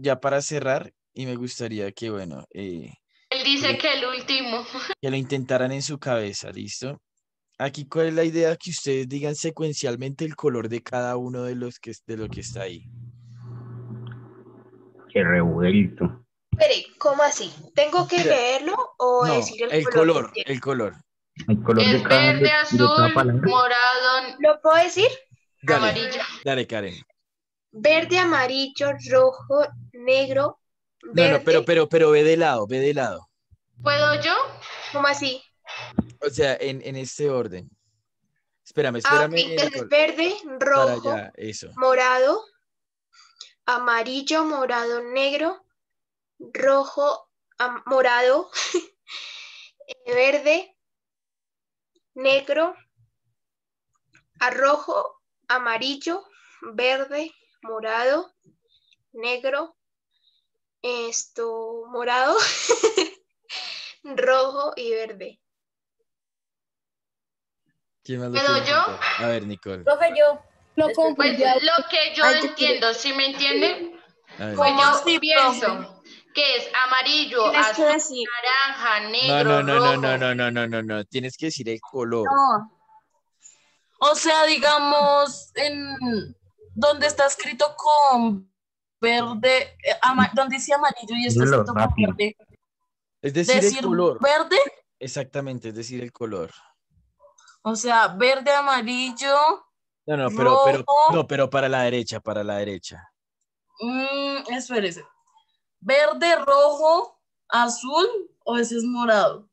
ya para cerrar, y me gustaría que, bueno... Eh, Él dice que el último. Que lo intentaran en su cabeza, ¿listo? Aquí, ¿cuál es la idea? Que ustedes digan secuencialmente el color de cada uno de los que, de lo que está ahí. Qué revuelto. Espere, ¿cómo así? ¿Tengo que leerlo o decir el, color? el color. El color verde, azul, morado. ¿Lo puedo decir? amarillo. Dale, Karen verde, amarillo, rojo, negro. Verde. No, pero, pero, pero ve de lado, ve de lado. ¿Puedo yo? ¿Cómo así? O sea, en, en este orden. Espérame, ah, espérame. verde, rojo, morado, amarillo, morado, negro, rojo, morado, eh, verde, negro, a rojo, amarillo, verde, morado, negro, esto, morado, rojo y verde. ¿Quién más lo ¿Pero yo? A ver, Nicole. yo. Lo, este, pues, lo que yo entiendo, ¿sí me entienden? Pues yo pienso que es amarillo, azul, naranja, negro, no, no, no, no, no, no, no, no, no, tienes que decir el color. O sea, digamos, en donde está escrito con verde, eh, mm. donde dice amarillo y está escrito con verde. Es decir, el color. verde. Exactamente, es decir, el color. O sea, verde, amarillo. No, no, pero, pero, no, pero para la derecha, para la derecha. Eso mm, espérese. Verde, rojo, azul o ese es morado.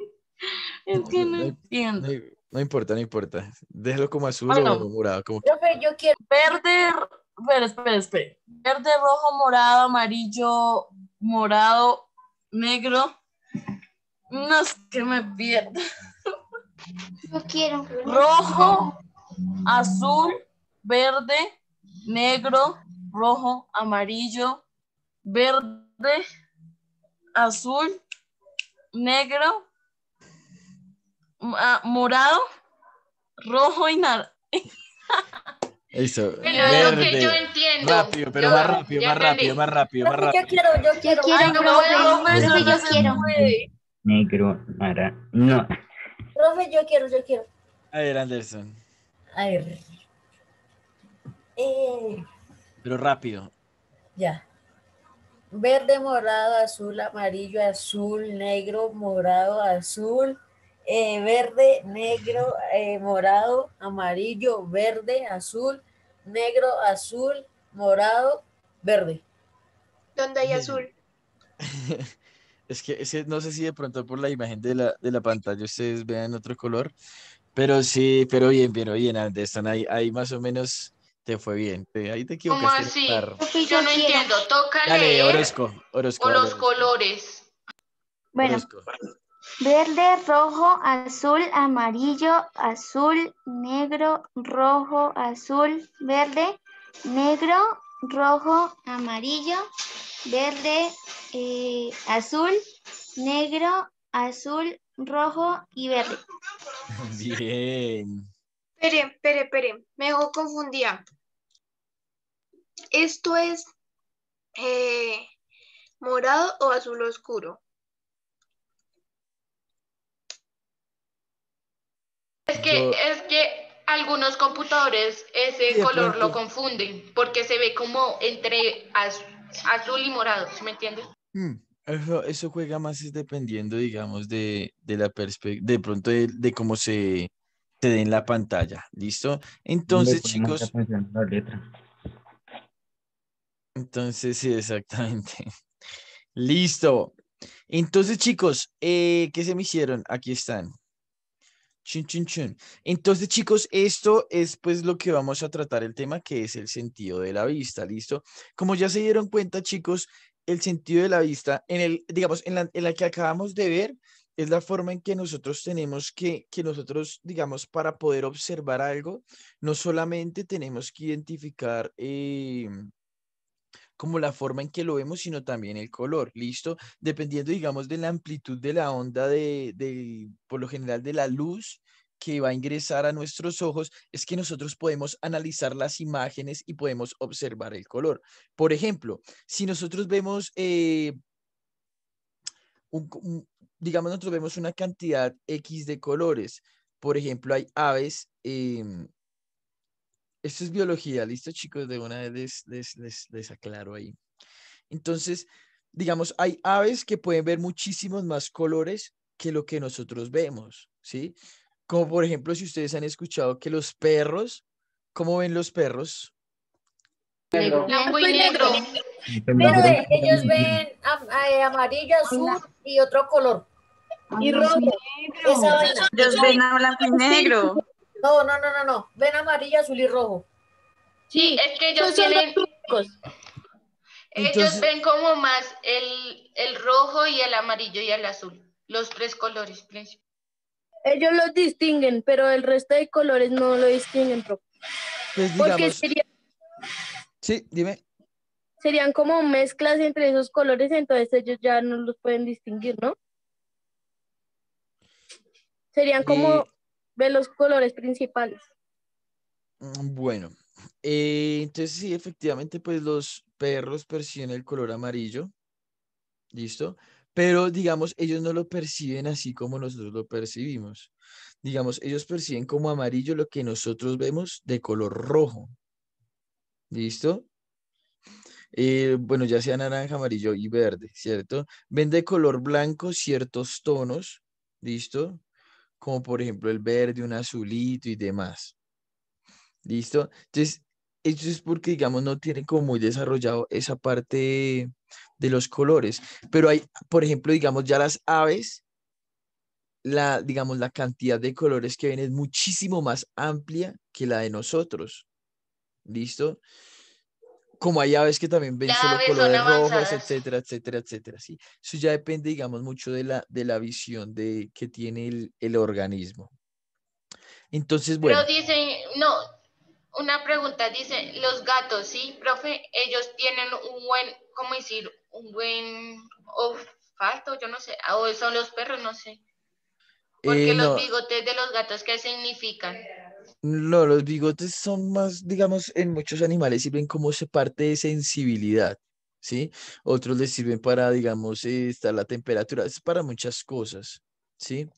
es que no, entiendo. No importa, no importa. Déjalo como azul o morado. Como... yo quiero verde, espera, Verde, rojo, morado, amarillo, morado, negro. No es que me pierda. No quiero. Rojo, azul, verde, negro, rojo, amarillo, verde, azul, negro, Ah, morado, rojo y naranja. Eso. Pero verde, lo que yo entiendo. Rápido, pero más, rápido, más rápido, más rápido, más rápido, Yo quiero, yo quiero. Yo Negro, nada, no. Profe, yo quiero, yo quiero. A ver, Anderson. A ver. Eh, pero rápido. Ya. Verde, morado, azul, amarillo, azul, negro, morado, azul. Eh, verde, negro, eh, morado, amarillo, verde, azul, negro, azul, morado, verde. ¿Dónde hay azul? es, que, no sé si de pronto por la imagen de la, de la pantalla ustedes vean otro color, pero sí, pero bien, pero bien, están ahí, ahí más o menos te fue bien. Ahí te ¿Cómo así? Yo no entiendo. Toca los colores. Bueno, Verde, rojo, azul, amarillo, azul, negro, rojo, azul, verde, negro, rojo, amarillo, verde, eh, azul, negro, azul, rojo y verde. Bien. Esperen, Pere, Pere, Me confundía. ¿Esto es eh, morado o azul oscuro? Es que, es que algunos computadores ese color lo confunden porque se ve como entre azul, y morado, ¿sí me entiendes? Mm, eso, juega más dependiendo, digamos, de, la perspectiva, de pronto de, cómo se te den la pantalla, ¿listo? Entonces, chicos... Entonces, sí, exactamente. Listo. Entonces, chicos, eh, ¿qué se me hicieron? Aquí están. Chun, Entonces, chicos, esto es pues lo que vamos a tratar el tema, que es el sentido de la vista, ¿listo? Como ya se dieron cuenta, chicos, el sentido de la vista, en el, digamos, en la, que acabamos de ver, es la forma en que nosotros tenemos que, que nosotros, digamos, para poder observar algo, no solamente tenemos que identificar eh, como la forma en que lo vemos, sino también el color, ¿listo? Dependiendo, digamos, de la amplitud de la onda, de, por lo general, de la luz que va a ingresar a nuestros ojos, es que nosotros podemos analizar las imágenes y podemos observar el color. Por ejemplo, si nosotros vemos, eh, digamos, nosotros vemos una cantidad X de colores, por ejemplo, hay aves, em, esto es biología, ¿listo, chicos? De una vez les, aclaro ahí. Entonces, digamos, hay aves que pueden ver muchísimos más colores que lo que nosotros vemos, ¿sí? Como por ejemplo, si ustedes han escuchado que los perros, ¿cómo ven los perros? Blanco y negro. Pero ellos ven eh, amarillo, azul y otro color. Y rojo. Ellos ven a blanco y negro. No, no, no, no, no. Ven amarillo, azul y rojo. Sí, es que ellos tienen... Ellos ven como más el, rojo y el amarillo y el azul, los tres colores principales. Ellos los distinguen, pero el resto de colores no lo distinguen, Pues Porque serían, Sí, dime. Serían como mezclas entre esos colores, entonces ellos ya no los pueden distinguir, ¿no? Serían como ve los colores principales. Mm, bueno, eh, entonces sí, efectivamente, pues los perros perciben el color amarillo, ¿listo? Pero digamos, ellos no lo perciben así como nosotros lo percibimos. Digamos, ellos perciben como amarillo lo que nosotros vemos de color rojo. ¿Listo? Eh, bueno, ya sea naranja, amarillo y verde, ¿cierto? Ven de color blanco ciertos tonos, ¿listo? como por ejemplo el verde, un azulito y demás. ¿Listo? Entonces, eso es porque, digamos, no tienen como muy desarrollado esa parte de los colores. Pero hay, por ejemplo, digamos, ya las aves, la, digamos, la cantidad de colores que ven es muchísimo más amplia que la de nosotros. ¿Listo? como hay aves que también ven solo colores rojos, etcétera, etcétera, etcétera. ¿sí? Eso ya depende, digamos, mucho de la, de la visión de, que tiene el, organismo. Entonces, bueno. Pero dicen, no, una pregunta, dicen, los gatos, ¿sí, profe? Ellos tienen un buen, ¿cómo decir? Un buen olfato, yo no sé, ah, o son los perros, no sé. Eh, Porque los bigotes de los gatos, ¿qué significan? No, los bigotes son más, digamos, en muchos animales sirven como se parte de sensibilidad, ¿sí? Otros les sirven para, digamos, eh, estar la temperatura, es para muchas cosas, ¿sí?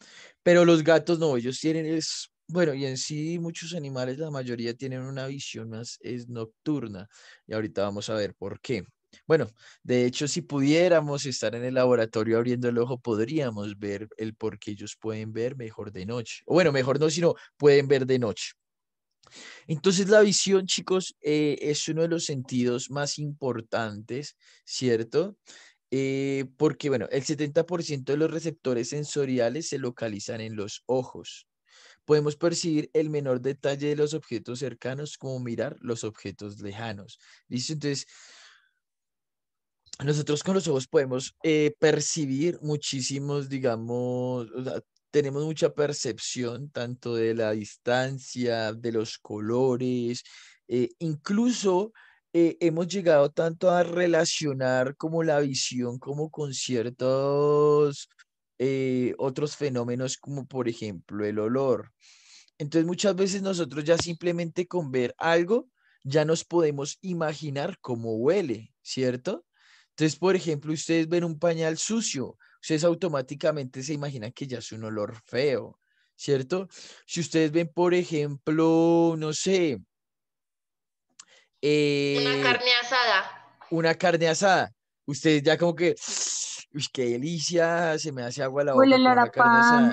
Pero los gatos no, ellos tienen es bueno, y en sí muchos animales, la mayoría tienen una visión más es nocturna, y ahorita vamos a ver por qué. Bueno, de hecho, si pudiéramos estar en el laboratorio abriendo el ojo, podríamos ver el por qué ellos pueden ver mejor de noche. O bueno, mejor no, sino pueden ver de noche. Entonces la visión, chicos, eh, es uno de los sentidos más importantes, ¿cierto? Eh, porque, bueno, el 70% de los receptores sensoriales se localizan en los ojos. Podemos percibir el menor detalle de los objetos cercanos como mirar los objetos lejanos. ¿Listo? Entonces, nosotros con los ojos podemos eh, percibir muchísimos, digamos, tenemos mucha percepción tanto de la distancia, de los colores, eh, incluso eh, hemos llegado tanto a relacionar como la visión como con ciertos otros fenómenos como por ejemplo el olor. Entonces muchas veces nosotros ya simplemente con ver algo ya nos podemos imaginar cómo huele, ¿cierto? Entonces, por ejemplo, ustedes ven un pañal sucio, ustedes automáticamente se imaginan que ya es un olor feo, ¿cierto? Si ustedes ven, por ejemplo, no sé. una eh, carne asada. Una carne asada. Ustedes ya como que, uy, qué delicia, se me hace agua la boca. Huele el arapán,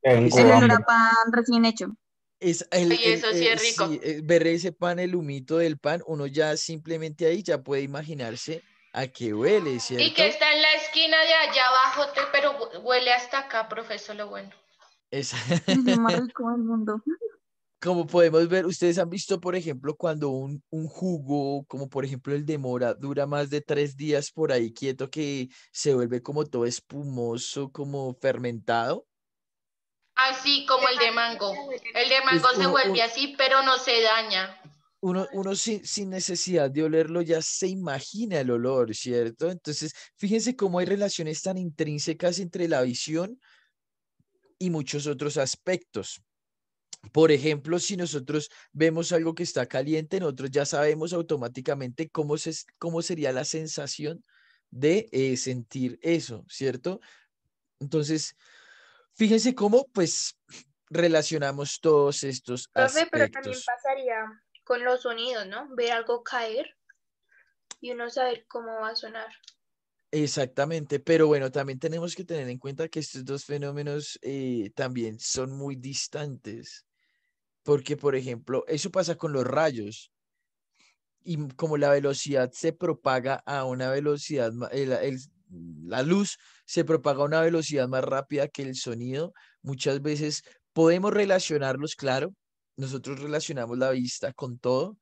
El olor pan recién hecho. Es eso sí eh, es rico. Eh, ver ese pan, el humito del pan, uno ya simplemente ahí ya puede imaginarse a qué huele, ¿cierto? Y que está en la esquina de allá abajo, pero huele hasta acá, profesor, lo bueno. Es mundo. Como podemos ver, ustedes han visto, por ejemplo, cuando un, un, jugo, como por ejemplo el de mora, dura más de tres días por ahí quieto que se vuelve como todo espumoso, como fermentado. Así como el de mango. El de mango se vuelve así, pero no se daña uno, uno sin, necesidad de olerlo ya se imagina el olor, ¿cierto? Entonces, fíjense cómo hay relaciones tan intrínsecas entre la visión y muchos otros aspectos. Por ejemplo, si nosotros vemos algo que está caliente, nosotros ya sabemos automáticamente cómo, se, cómo sería la sensación de eh, sentir eso, ¿cierto? Entonces, fíjense cómo, pues, relacionamos todos estos aspectos. pero también pasaría con los sonidos, ¿no? Ver algo caer y uno saber cómo va a sonar. Exactamente, pero bueno, también tenemos que tener en cuenta que estos dos fenómenos eh, también son muy distantes, porque por ejemplo, eso pasa con los rayos, y como la velocidad se propaga a una velocidad, la luz se propaga a una velocidad más rápida que el sonido, muchas veces podemos relacionarlos, claro, nosotros relacionamos la vista con todo,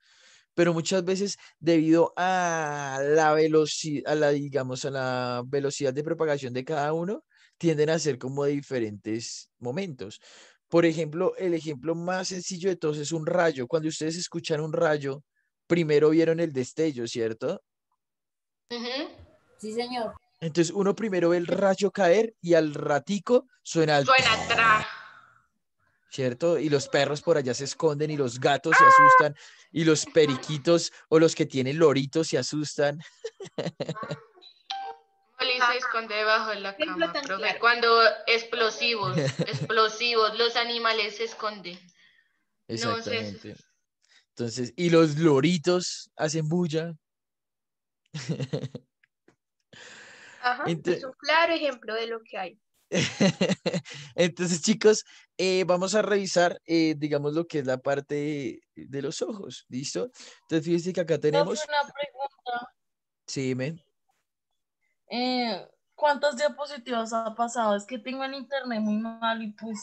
pero muchas veces debido a la velocidad, digamos, a la velocidad de propagación de cada uno, tienden a ser como de diferentes momentos. Por ejemplo, el ejemplo más sencillo de todos es un rayo. Cuando ustedes escuchan un rayo, primero vieron el destello, ¿cierto? Sí, señor. Entonces uno primero ve el rayo caer y al ratico suena... Suena atrás. ¿cierto? Y los perros por allá se esconden y los gatos se asustan y los periquitos o los que tienen loritos se asustan. se esconde debajo de la cama, Cuando explosivos, explosivos, los animales se esconden. Exactamente. Entonces, y los loritos hacen bulla. Ajá, es pues un claro ejemplo de lo que hay. Entonces, chicos, eh, vamos a revisar, eh, digamos, lo que es la parte de, los ojos, ¿listo? Entonces, fíjense que acá tenemos... Una pregunta. Sí, dime. Eh, ¿Cuántas diapositivas ha pasado? Es que tengo el internet muy mal y pues...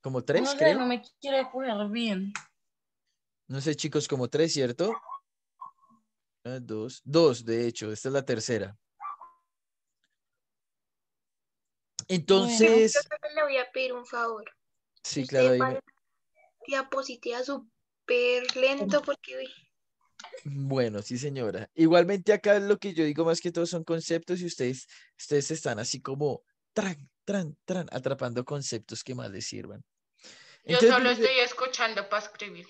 Como tres, no creo. No me quiere coger bien. No sé, chicos, como tres, ¿cierto? dos, dos, de hecho, esta es la tercera. Entonces. le voy a pedir un favor. Sí, claro. Dime. Diapositiva súper lento porque. Bueno, sí, señora. Igualmente acá lo que yo digo más que todo son conceptos y ustedes, ustedes están así como tran, tran, tran, atrapando conceptos que más les sirvan. yo solo estoy escuchando para escribir.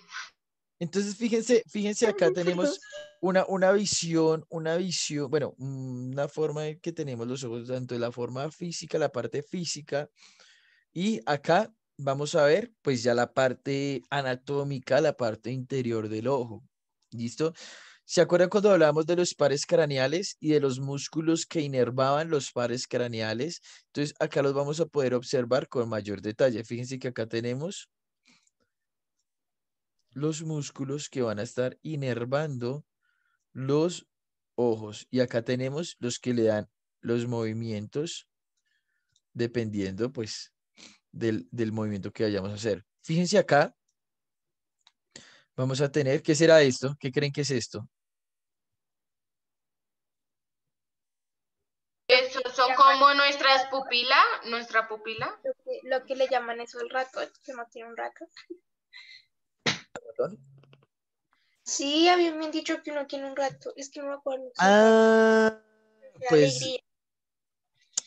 Entonces, fíjense, fíjense, acá tenemos una, una visión, una visión, bueno, una forma en que tenemos los ojos, tanto de la forma física, la parte física, y acá vamos a ver, pues ya la parte anatómica, la parte interior del ojo. ¿Listo? ¿Se acuerdan cuando hablábamos de los pares craneales y de los músculos que inervaban los pares craneales? Entonces, acá los vamos a poder observar con mayor detalle. Fíjense que acá tenemos los músculos que van a estar inervando los ojos. Y acá tenemos los que le dan los movimientos dependiendo pues del, movimiento que vayamos a hacer. Fíjense acá, vamos a tener, ¿qué será esto? ¿Qué creen que es esto? Eso son como nuestras pupilas, nuestra pupila. Lo que, le llaman eso el raco, que no tiene un raco ratón? Sí, habían dicho que uno tiene un rato. Es que no me acuerdo. Ah, pues.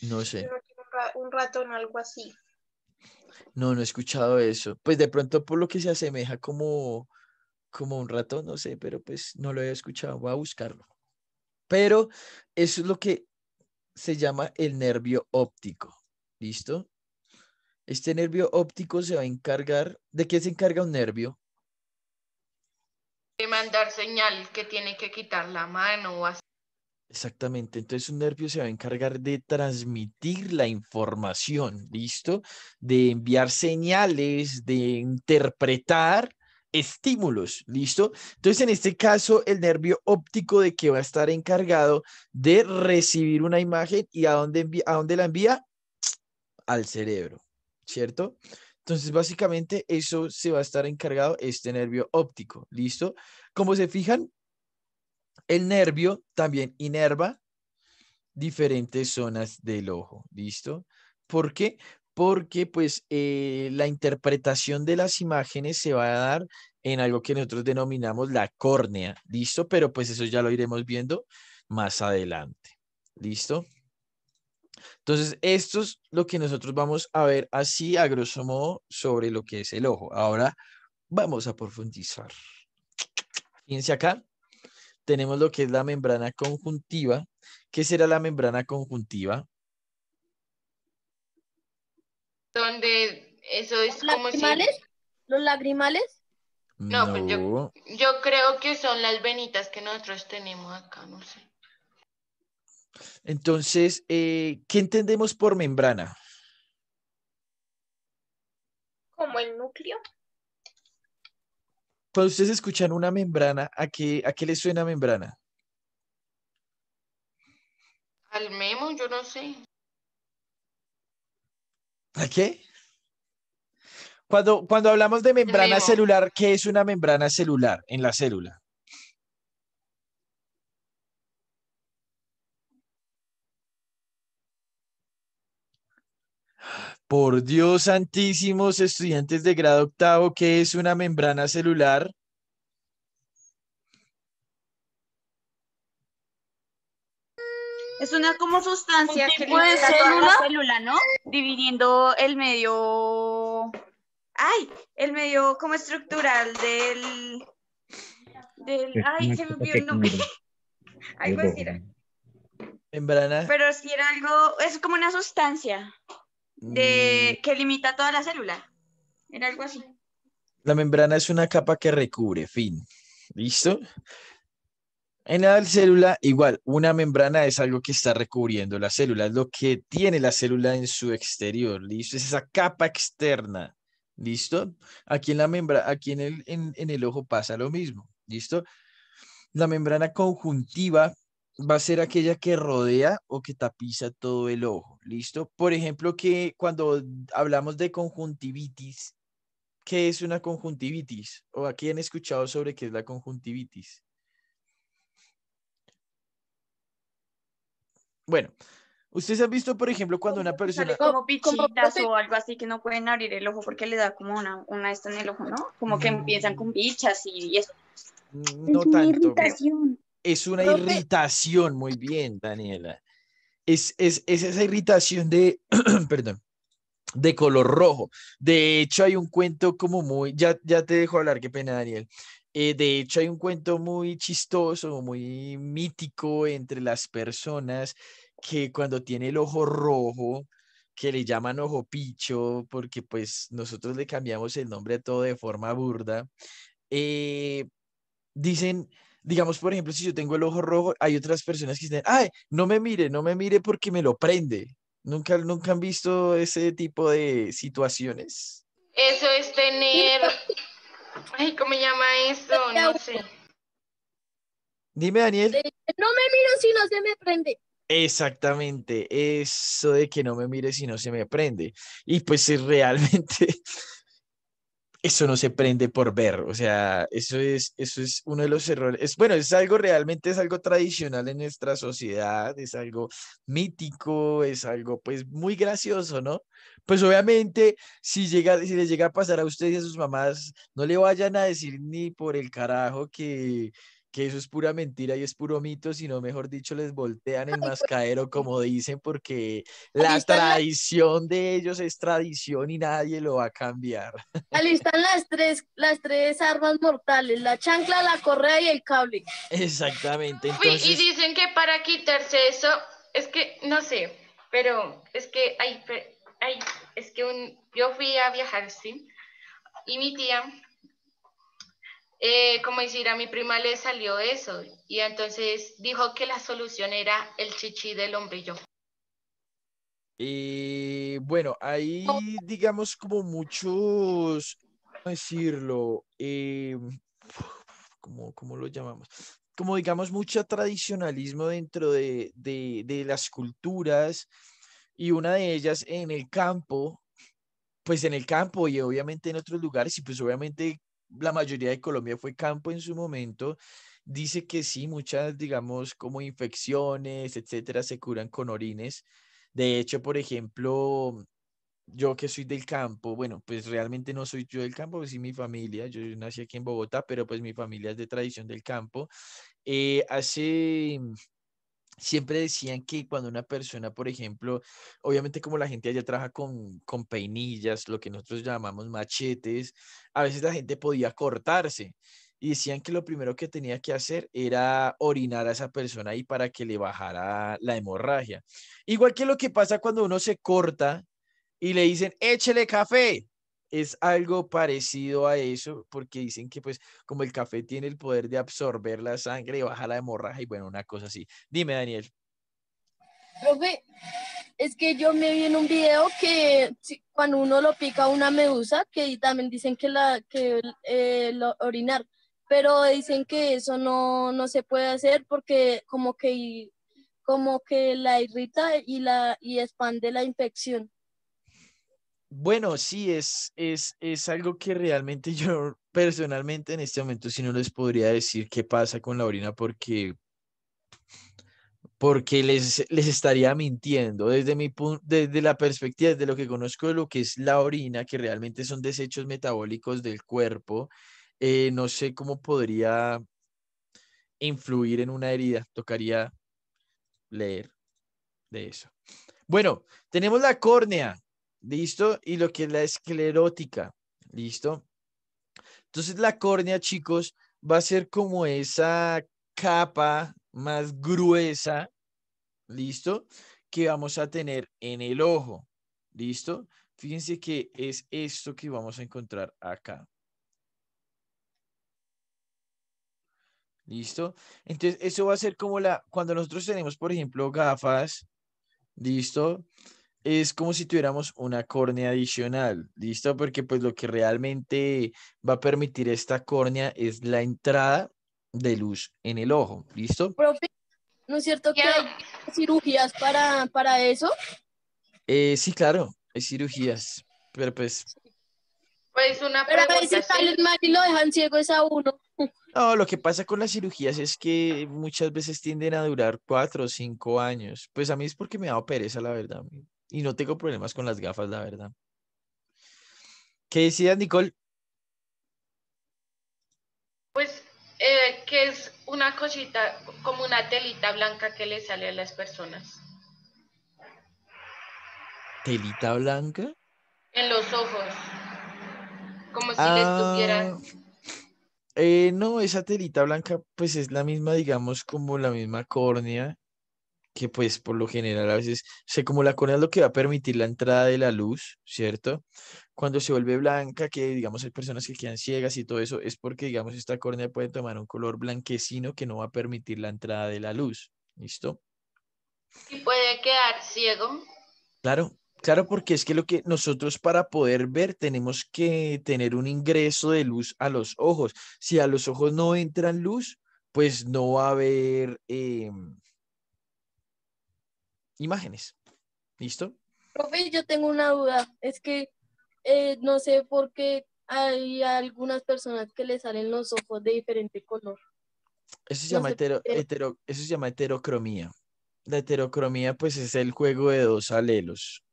No sé. un ratón, algo así. No, no he escuchado eso. Pues de pronto por lo que se asemeja como, como un ratón, no sé, pero pues no lo he escuchado. Voy a buscarlo. Pero eso es lo que se llama el nervio óptico. ¿Listo? Este nervio óptico se va a encargar. ¿De qué se encarga un nervio? de mandar señal que tiene que quitar la mano o así. Exactamente, entonces un nervio se va a encargar de transmitir la información, ¿listo? De enviar señales, de interpretar estímulos, ¿listo? Entonces, en este caso, el nervio óptico de que va a estar encargado de recibir una imagen y a dónde, a dónde la envía, al cerebro, ¿cierto? Entonces, básicamente eso se va a estar encargado este nervio óptico, ¿listo? Como se fijan, el nervio también inerva diferentes zonas del ojo, ¿listo? ¿Por qué? Porque pues eh, la interpretación de las imágenes se va a dar en algo que nosotros denominamos la córnea, ¿listo? Pero pues eso ya lo iremos viendo más adelante, ¿listo? Entonces, esto es lo que nosotros vamos a ver así a grosso modo sobre lo que es el ojo. Ahora vamos a profundizar. Fíjense acá, tenemos lo que es la membrana conjuntiva. ¿Qué será la membrana conjuntiva? Donde eso es ¿Los como Si... ¿Los lagrimales? Pues no, yo creo que son las venitas que nosotros tenemos acá, no sé. Entonces, eh, ¿qué entendemos por membrana? Como el núcleo. Cuando ustedes escuchan una membrana, ¿a qué, a qué les suena membrana? Al memo, yo no sé. ¿A qué? Cuando, cuando hablamos de membrana celular, ¿qué es una membrana celular en la célula? Por Dios santísimos, estudiantes de grado octavo, ¿qué es una membrana celular? Es una como sustancia que puede ser célula, ¿no? Dividiendo el medio, ay, el medio como estructural del, ay, se me olvidó el nombre. Algo así era. Membrana. Pero si era algo, es como una sustancia. Mm. de, que limita toda la célula. Era algo así. La membrana es una capa que recubre, fin. ¿Listo? En la célula, igual, una membrana es algo que está recubriendo la célula, es lo que tiene la célula en su exterior, ¿listo? Es esa capa externa, ¿listo? Aquí en la membrana, aquí en el, en el ojo pasa lo mismo, ¿listo? La membrana conjuntiva va a ser aquella que rodea o que tapiza todo el ojo. Listo. Por ejemplo, que cuando hablamos de conjuntivitis, ¿qué es una conjuntivitis? ¿O aquí han escuchado sobre qué es la conjuntivitis? Bueno, ustedes han visto, por ejemplo, cuando una persona... Como pichitas o algo así que no pueden abrir el ojo porque le da como una, una esta en el ojo, ¿no? Como que empiezan con bichas y, eso. Mm, no es tanto. Una irritación. Es una irritación, muy bien, Daniela es, esa irritación de, perdón, de color rojo. De hecho, hay un cuento como muy, ya, ya te dejo hablar, qué pena, Daniel. Eh, de hecho, hay un cuento muy chistoso, muy mítico entre las personas que cuando tiene el ojo rojo, que le llaman ojo picho, porque pues nosotros le cambiamos el nombre a todo de forma burda, eh, dicen, digamos, por ejemplo, si yo tengo el ojo rojo, hay otras personas que dicen, ay, no me mire, no me mire porque me lo prende. ¿Nunca, nunca han visto ese tipo de situaciones? Eso es tener... Ay, ¿cómo se llama eso? No sé. Dime, Daniel. No me miro si no se me prende. Exactamente, eso de que no me mire si no se me prende. Y pues realmente eso no se prende por ver, o sea, eso es, eso es uno de los errores, bueno, es algo realmente, es algo tradicional en nuestra sociedad, es algo mítico, es algo pues muy gracioso, ¿no? Pues obviamente, si, llega, si les llega a pasar a ustedes y a sus mamás, no le vayan a decir ni por el carajo que que eso es pura mentira y es puro mito, sino mejor dicho, les voltean el pues mascadero, como dicen, porque la tradición de ellos es tradición y nadie lo va a cambiar. Ahí están las tres, las tres armas mortales, la chancla, la correa y el cable. Exactamente. y dicen que para quitarse eso, es que, no sé, pero es que hay, es que yo fui a viajar, ¿sí? Y mi tía eh, como decir, a mi prima le salió eso y entonces dijo que la solución era el chichi del y yo. bueno, hay digamos como muchos, decirlo? Em, como ¿cómo, lo llamamos? Como digamos mucho tradicionalismo dentro de, de las culturas y una de ellas en el campo, pues en el campo y obviamente en otros lugares y pues obviamente la mayoría de Colombia fue campo en su momento, dice que sí, muchas, digamos, como infecciones, etcétera, se curan con orines. De hecho, por ejemplo, yo que soy del campo, bueno, pues realmente no soy yo del campo, pues mi familia, yo nací aquí en Bogotá, pero pues mi familia es de tradición del campo. Eh, hace siempre decían que cuando una persona, por ejemplo, obviamente como la gente allá trabaja con, con peinillas, lo que nosotros llamamos machetes, a veces la gente podía cortarse y decían que lo primero que tenía que hacer era orinar a esa persona ahí para que le bajara la hemorragia. Igual que lo que pasa cuando uno se corta y le dicen, échele café es algo parecido a eso, porque dicen que pues como el café tiene el poder de absorber la sangre y baja la hemorragia y bueno, una cosa así. Dime, Daniel. Profe, es que yo me vi en un video que cuando uno lo pica una medusa, que también dicen que la que eh, orinar, pero dicen que eso no, no se puede hacer porque como que como que la irrita y la y expande la infección. Bueno, sí, es, algo que realmente yo personalmente en este momento sí no les podría decir qué pasa con la orina porque, porque les, estaría mintiendo. Desde, mi, desde la perspectiva, desde lo que conozco de lo que es la orina, que realmente son desechos metabólicos del cuerpo, eh, no sé cómo podría influir en una herida. Tocaría leer de eso. Bueno, tenemos la córnea. ¿listo? Y lo que es la esclerótica, ¿listo? Entonces la córnea, chicos, va a ser como esa capa más gruesa, ¿listo? Que vamos a tener en el ojo, ¿listo? Fíjense que es esto que vamos a encontrar acá. ¿Listo? Entonces, eso va a ser como la, cuando nosotros tenemos, por ejemplo, gafas, ¿listo? es como si tuviéramos una córnea adicional, ¿listo? Porque pues lo que realmente va a permitir esta córnea es la entrada de luz en el ojo, ¿listo? ¿no es cierto que hay cirugías para, para eso? Eh, sí, claro, hay cirugías, pero pues... Pues una Pero a veces salen mal y lo dejan ciego esa uno. No, lo que pasa con las cirugías es que muchas veces tienden a durar cuatro o cinco años. Pues a mí es porque me da pereza, la verdad. Y no tengo problemas con las gafas, la verdad. ¿Qué decías, Nicole? Pues eh, que es una cosita, como una telita blanca que le sale a las personas. ¿Telita blanca? En los ojos. Como si le les ah, eh, no, esa telita blanca pues es la misma, digamos, como la misma córnea que pues por lo general a veces se como la córnea es lo que va a permitir la entrada de la luz, ¿cierto? Cuando se vuelve blanca, que digamos hay personas que quedan ciegas y todo eso, es porque digamos esta córnea puede tomar un color blanquecino que no va a permitir la entrada de la luz, ¿listo? Y puede quedar ciego. Claro, Claro, porque es que lo que nosotros para poder ver tenemos que tener un ingreso de luz a los ojos. Si a los ojos no entra luz, pues no va a haber, em, imágenes. ¿Listo? Profe, yo tengo una duda. Es que eh, no sé por qué hay algunas personas que le salen los ojos de diferente color. Eso se, llama, heterocromía. La heterocromía, pues, es el juego de dos alelos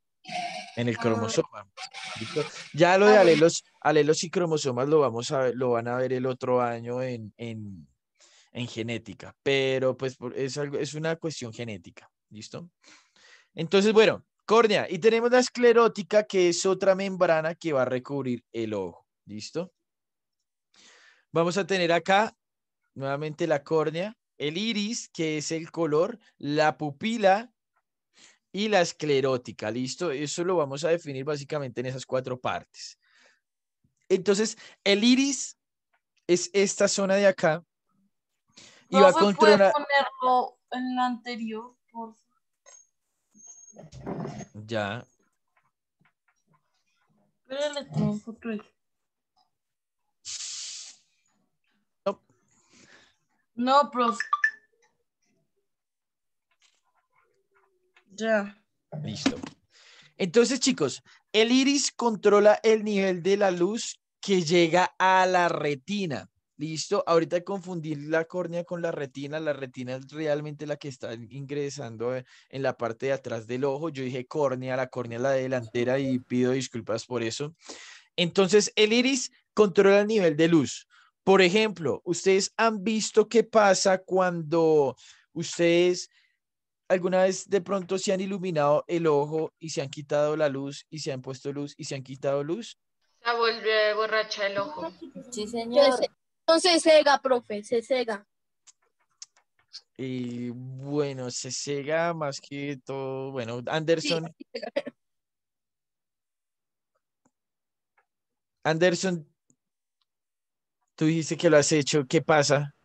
en el ah. cromosoma. Ya lo de ah, alelos, alelos y cromosomas lo, vamos a, lo van a ver el otro año en, en genética, pero pues es, algo, es una cuestión genética. ¿Listo? Entonces, bueno, córnea. Y tenemos la esclerótica, que es otra membrana que va a recubrir el ojo. ¿Listo? Vamos a tener acá nuevamente la córnea, el iris, que es el color, la pupila y la esclerótica. ¿Listo? Eso lo vamos a definir básicamente en esas cuatro partes. Entonces, el iris es esta zona de acá. Y va a controlar. ponerlo en la anterior, por ya. No. No, Ya. Listo. Entonces, chicos, el iris controla el nivel de la luz que llega a la retina. Listo, ahorita confundir la córnea con la retina, la retina es realmente la que está ingresando eh, en la parte de atrás del ojo. Yo dije córnea, la córnea es la delantera y pido disculpas por eso. Entonces, el iris controla el nivel de luz. Por ejemplo, ustedes han visto qué pasa cuando ustedes alguna vez de pronto se han iluminado el ojo y se han quitado la luz y se han puesto luz y se han quitado luz. La vuelve eh, borracha el ojo. Sí, señor. No se cega, profe, se cega. Y bueno, se cega más que todo. Bueno, Anderson. Anderson, tú dijiste que lo has hecho, ¿qué pasa?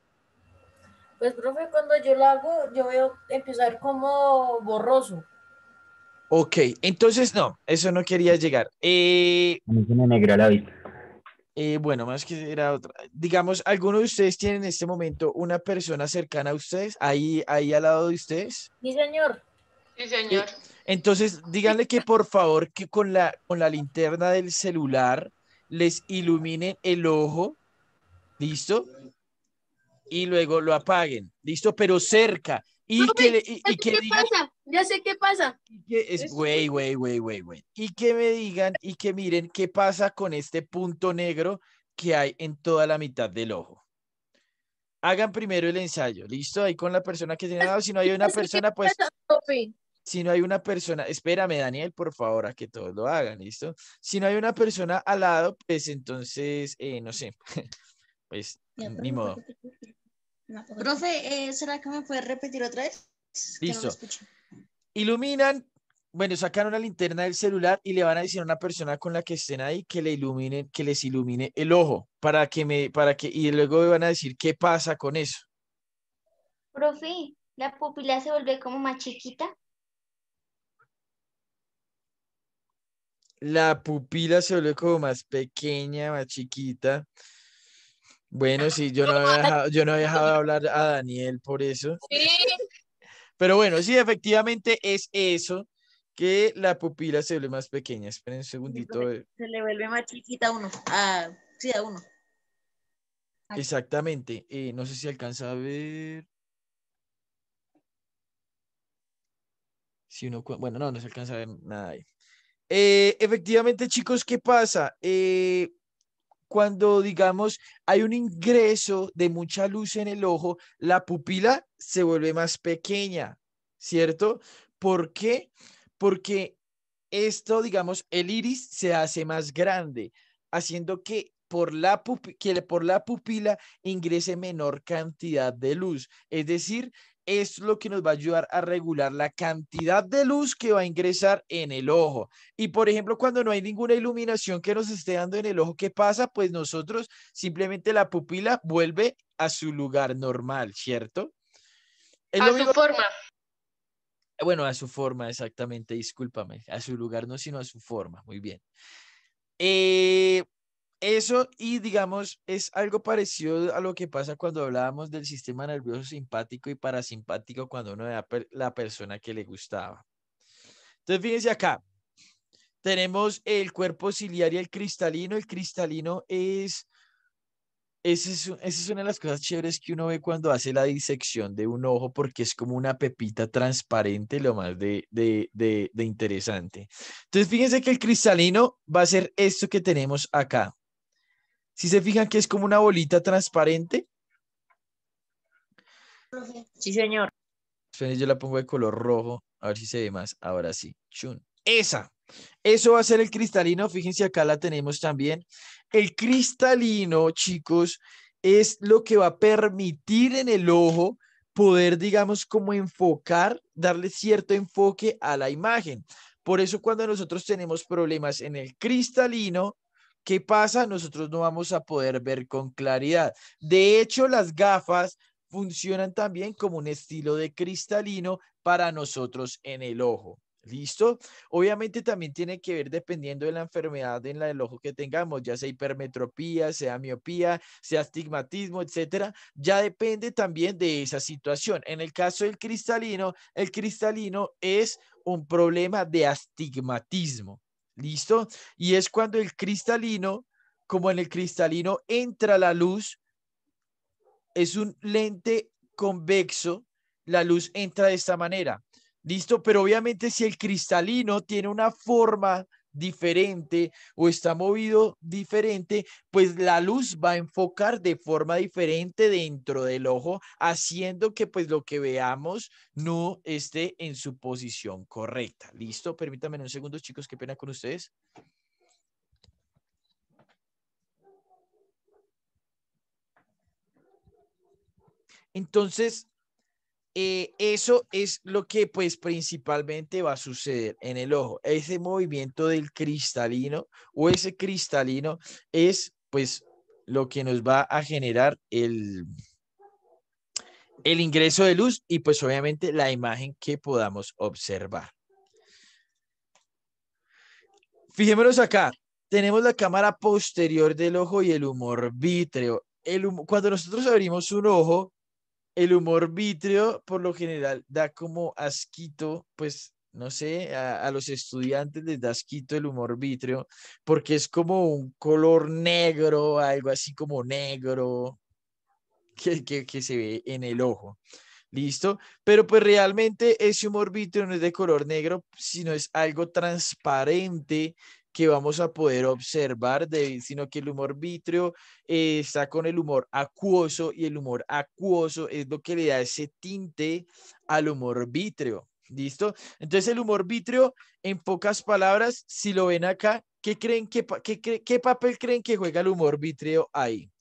Pues, profe, cuando yo lo hago, yo veo empezar como borroso. Ok, entonces no, eso no quería llegar. Eh... Me negra la vista. Eh, bueno, más que era Digamos, ¿alguno de ustedes tiene en este momento una persona cercana a ustedes, ahí, ahí al lado de ustedes? Sí, señor. Sí, señor. Eh, entonces, díganle que por favor, que con la, con la linterna del celular les iluminen el ojo, ¿listo? Y luego lo apaguen, ¿listo? Pero cerca, y que, qué pasa, ya sé qué pasa. es, Y que me digan y que miren qué pasa con este punto negro que hay en toda la mitad del ojo. Hagan primero el ensayo, listo, ahí con la persona que tiene lado. Si no hay una persona, pues. Si no hay una persona, espérame, Daniel, por favor, a que todos lo hagan, listo. Si no hay una persona al lado, pues entonces, eh, no sé, pues mm, ni modo. Profe, eh, ¿será que me puede repetir otra vez? Listo. Iluminan, bueno, sacan una linterna del celular y le van a decir a una persona con la que estén ahí que le iluminen, que les ilumine el ojo para que me, para que, y luego van a decir qué pasa con eso. Profe, la pupila se vuelve como más chiquita. La pupila se vuelve como más pequeña, más chiquita. Bueno, sí, yo no había dejado, yo no dejado de hablar a Daniel por eso. Sí. Pero bueno, sí, efectivamente es eso, que la pupila se vuelve más pequeña. Esperen un segundito. Se le vuelve más chiquita a uno. Ah, sí, a uno. Exactamente. Eh, no sé si alcanza a ver. Si uno, bueno, no, no se alcanza a ver nada ahí. Eh, efectivamente, chicos, ¿qué pasa? Eh, cuando, digamos, hay un ingreso de mucha luz en el ojo, la pupila se vuelve más pequeña, ¿cierto? ¿Por qué? Porque esto, digamos, el iris se hace más grande, haciendo que por la, que por la pupila ingrese menor cantidad de luz. Es decir, es lo que nos va a ayudar a regular la cantidad de luz que va a ingresar en el ojo. Y por ejemplo, cuando no hay ninguna iluminación que nos esté dando en el ojo, ¿qué pasa? Pues nosotros simplemente la pupila vuelve a su lugar normal, ¿cierto? a su forma. Bueno, a su forma, exactamente, discúlpame. A su lugar no, sino a su forma. Muy bien. Eh, eso y digamos es algo parecido a lo que pasa cuando hablábamos del sistema nervioso simpático y parasimpático cuando uno era la persona que le gustaba. Entonces fíjense acá, tenemos el cuerpo ciliar y el cristalino. El cristalino es, esa es, una de las cosas chéveres que uno ve cuando hace la disección de un ojo porque es como una pepita transparente, lo más de interesante. Entonces fíjense que el cristalino va a ser esto que tenemos acá si se fijan que es como una bolita transparente. Sí, señor. Yo la pongo de color rojo, a ver si se ve más. Ahora sí. Chun. Esa. Eso va a ser el cristalino. Fíjense, acá la tenemos también. El cristalino, chicos, es lo que va a permitir en el ojo poder, digamos, como enfocar, darle cierto enfoque a la imagen. Por eso cuando nosotros tenemos problemas en el cristalino, ¿Qué pasa? Nosotros no vamos a poder ver con claridad. De hecho, las gafas funcionan también como un estilo de cristalino para nosotros en el ojo. ¿Listo? Obviamente también tiene que ver dependiendo de la enfermedad en la del ojo que tengamos, ya sea hipermetropía, sea miopía, sea astigmatismo, etcétera. Ya depende también de esa situación. En el caso del cristalino, el cristalino es un problema de astigmatismo. ¿Listo? Y es cuando el cristalino, como en el cristalino entra la luz, es un lente convexo, la luz entra de esta manera. ¿Listo? Pero obviamente si el cristalino tiene una forma diferente o está movido diferente, pues la luz va a enfocar de forma diferente dentro del ojo, haciendo que pues lo que veamos no esté en su posición correcta. ¿Listo? Permítanme un segundo, chicos, qué pena con ustedes. Entonces, eh, eso es lo que pues principalmente va a suceder en el ojo. Ese movimiento del cristalino o ese cristalino es pues lo que nos va a generar el, el ingreso de luz y pues obviamente la imagen que podamos observar. Fijémonos acá, tenemos la cámara posterior del ojo y el humor vítreo. El, cuando nosotros abrimos un ojo, el humor vitrio por lo general da como asquito, pues no sé, a, los estudiantes les da asquito el humor vitrio porque es como un color negro, algo así como negro que, que, se ve en el ojo. ¿Listo? Pero pues realmente ese humor vitrio no es de color negro, sino es algo transparente que vamos a poder observar, de, sino que el humor vítreo eh, está con el humor acuoso y el humor acuoso es lo que le da ese tinte al humor vítreo. ¿Listo? Entonces el humor vítreo, en pocas palabras, si lo ven acá, ¿qué, creen que, qué papel creen que juega el humor vítreo ahí?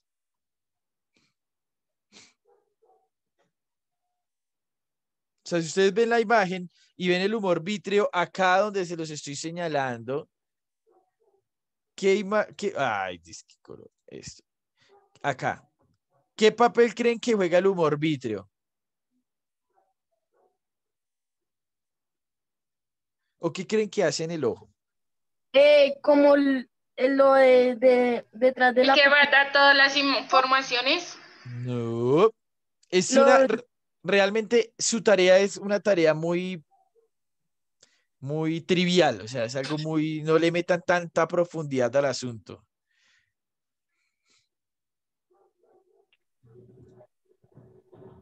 O sea, si ustedes ven la imagen y ven el humor vítreo acá donde se los estoy señalando, ¿Qué, Acá. ¿Qué papel creen que juega el humor vítreo? ¿O qué creen que hace en el ojo? Eh, como lo de, detrás de ¿El la... que va a dar todas las informaciones? No. Es Realmente su tarea es una tarea muy muy trivial, o sea, es algo muy, no le metan tanta profundidad al asunto.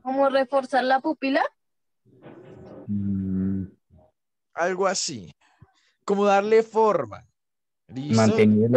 ¿Cómo reforzar la pupila? Mm. Algo así, como darle forma. Mantener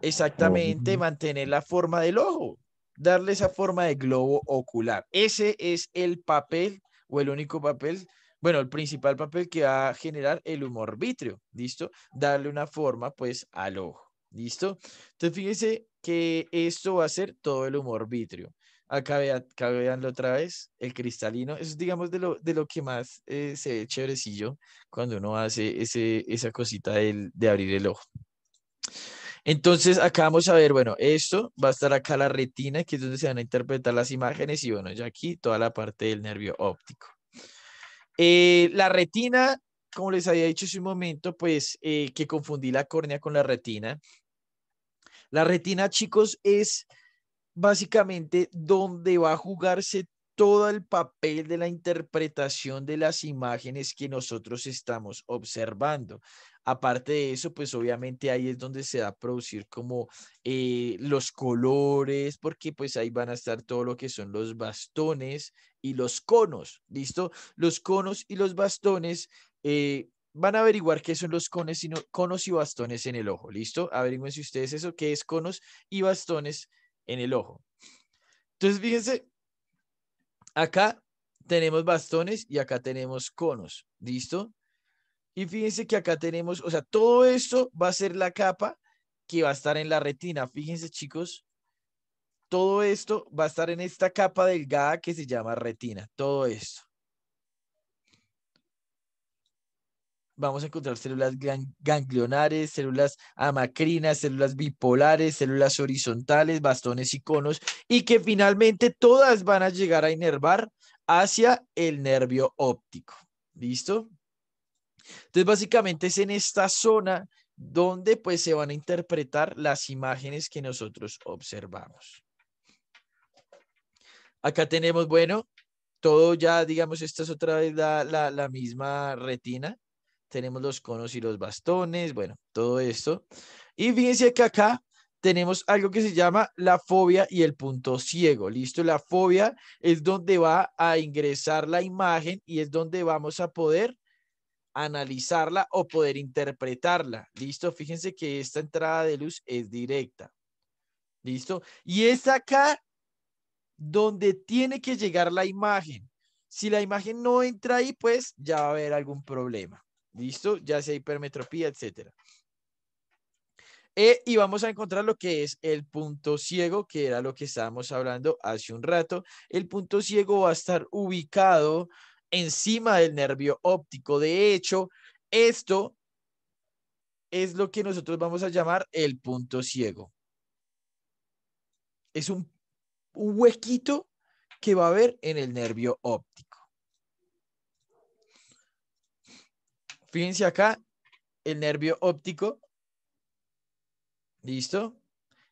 Exactamente, mantener la forma del ojo, darle esa forma de globo ocular. Ese es el papel o el único papel bueno, el principal papel que va a generar el humor vitrio, ¿listo? Darle una forma, pues, al ojo, ¿listo? Entonces, fíjense que esto va a ser todo el humor vitrio. Acá, vean, acá veanlo otra vez, el cristalino. Eso es, digamos, de lo, de lo que más eh, se ve chéverecillo cuando uno hace ese, esa cosita de abrir el ojo. Entonces, acá vamos a ver, bueno, esto va a estar acá la retina, que es donde se van a interpretar las imágenes, y bueno, ya aquí toda la parte del nervio óptico. Eh, la retina, como les había dicho hace un momento, pues eh, que confundí la córnea con la retina. La retina, chicos, es básicamente donde va a jugarse todo el papel de la interpretación de las imágenes que nosotros estamos observando. Aparte de eso, pues obviamente ahí es donde se va a producir como eh, los colores, porque pues ahí van a estar todo lo que son los bastones y los conos, ¿listo? Los conos y los bastones. Eh, van a averiguar qué son los conos, y conos y bastones en el ojo, ¿listo? Averigüense ustedes eso, qué es conos y bastones en el ojo. Entonces, fíjense Acá tenemos bastones y acá tenemos conos, ¿listo? Y fíjense que acá tenemos, o sea, todo esto va a ser la capa que va a estar en la retina. Fíjense, chicos, todo esto va a estar en esta capa delgada que se llama retina, todo esto. vamos a encontrar células ganglionares, células amacrinas, células bipolares, células horizontales, bastones y conos, y que finalmente todas van a llegar a inervar hacia el nervio óptico. ¿Listo? Entonces, básicamente es en esta zona donde pues se van a interpretar las imágenes que nosotros observamos. Acá tenemos, bueno, todo ya, digamos, esta es otra vez la misma retina, tenemos los conos y los bastones, bueno, todo esto. Y fíjense que acá tenemos algo que se llama la fobia y el punto ciego, ¿listo? La fobia es donde va a ingresar la imagen y es donde vamos a poder analizarla o poder interpretarla, ¿listo? Fíjense que esta entrada de luz es directa, ¿listo? Y es acá donde tiene que llegar la imagen. Si la imagen no entra ahí, pues ya va a haber algún problema. ¿Listo? Ya sea hipermetropía, etcétera. Eh, y vamos a encontrar lo que es el punto ciego, que era lo que estábamos hablando hace un rato. El punto ciego va a estar ubicado encima del nervio óptico. De hecho, esto es lo que nosotros vamos a llamar el punto ciego. Es un huequito que va a haber en el nervio óptico. Fíjense acá, el nervio óptico. ¿Listo?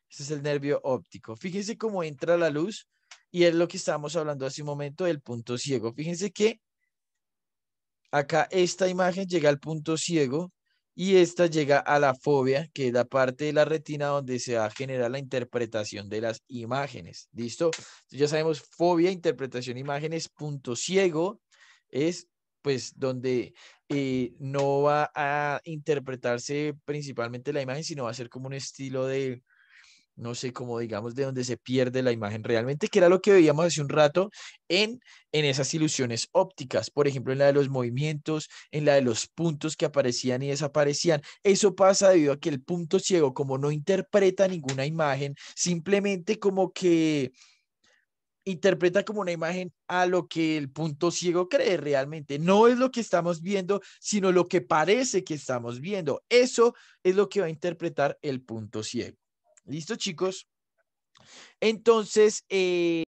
Este es el nervio óptico. Fíjense cómo entra la luz y es lo que estábamos hablando hace un momento del punto ciego. Fíjense que acá esta imagen llega al punto ciego y esta llega a la fobia, que es la parte de la retina donde se va a generar la interpretación de las imágenes. ¿Listo? ya sabemos fobia, interpretación imágenes, punto ciego es pues donde eh, no va a interpretarse principalmente la imagen, sino va a ser como un estilo de, no sé, como digamos, de donde se pierde la imagen realmente, que era lo que veíamos hace un rato en, en esas ilusiones ópticas, por ejemplo, en la de los movimientos, en la de los puntos que aparecían y desaparecían. Eso pasa debido a que el punto ciego, como no interpreta ninguna imagen, simplemente como que interpreta como una imagen a lo que el punto ciego cree realmente. No es lo que estamos viendo, sino lo que parece que estamos viendo. Eso es lo que va a interpretar el punto ciego. ¿Listo, chicos? Entonces, eh...